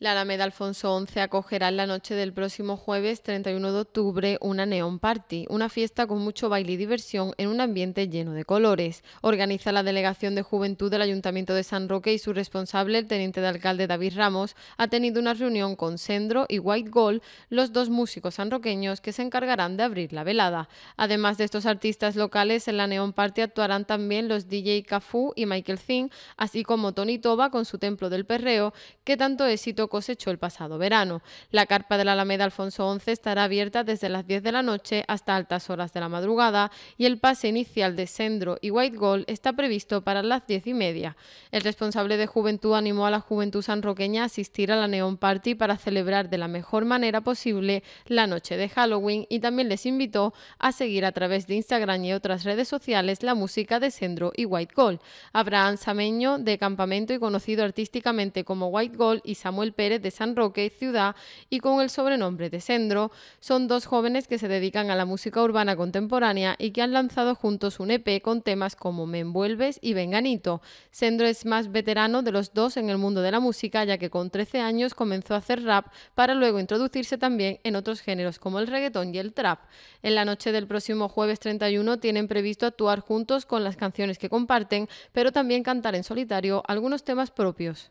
La Alameda Alfonso XI acogerá en la noche del próximo jueves 31 de octubre una Neon Party, una fiesta con mucho baile y diversión en un ambiente lleno de colores. Organiza la Delegación de Juventud del Ayuntamiento de San Roque y su responsable, el teniente de alcalde David Ramos, ha tenido una reunión con Sendro y White Gold, los dos músicos sanroqueños que se encargarán de abrir la velada. Además de estos artistas locales, en la Neon Party actuarán también los DJ Cafú y Michael Zinn, así como Tony Toba con su Templo del Perreo, que tanto éxito cosechó el pasado verano. La carpa de la Alameda Alfonso XI estará abierta desde las 10 de la noche hasta altas horas de la madrugada y el pase inicial de Sendro y White Gold está previsto para las 10 y media. El responsable de Juventud animó a la Juventud sanroqueña a asistir a la Neon Party para celebrar de la mejor manera posible la noche de Halloween y también les invitó a seguir a través de Instagram y otras redes sociales la música de Sendro y White Gold. Abraham Sameño, de campamento y conocido artísticamente como White Gold, y Samuel Pérez de San Roque, ciudad, y con el sobrenombre de Sendro, son dos jóvenes que se dedican a la música urbana contemporánea y que han lanzado juntos un EP con temas como Me envuelves y Venganito. Sendro es más veterano de los dos en el mundo de la música, ya que con 13 años comenzó a hacer rap para luego introducirse también en otros géneros como el reggaetón y el trap. En la noche del próximo jueves 31 tienen previsto actuar juntos con las canciones que comparten, pero también cantar en solitario algunos temas propios.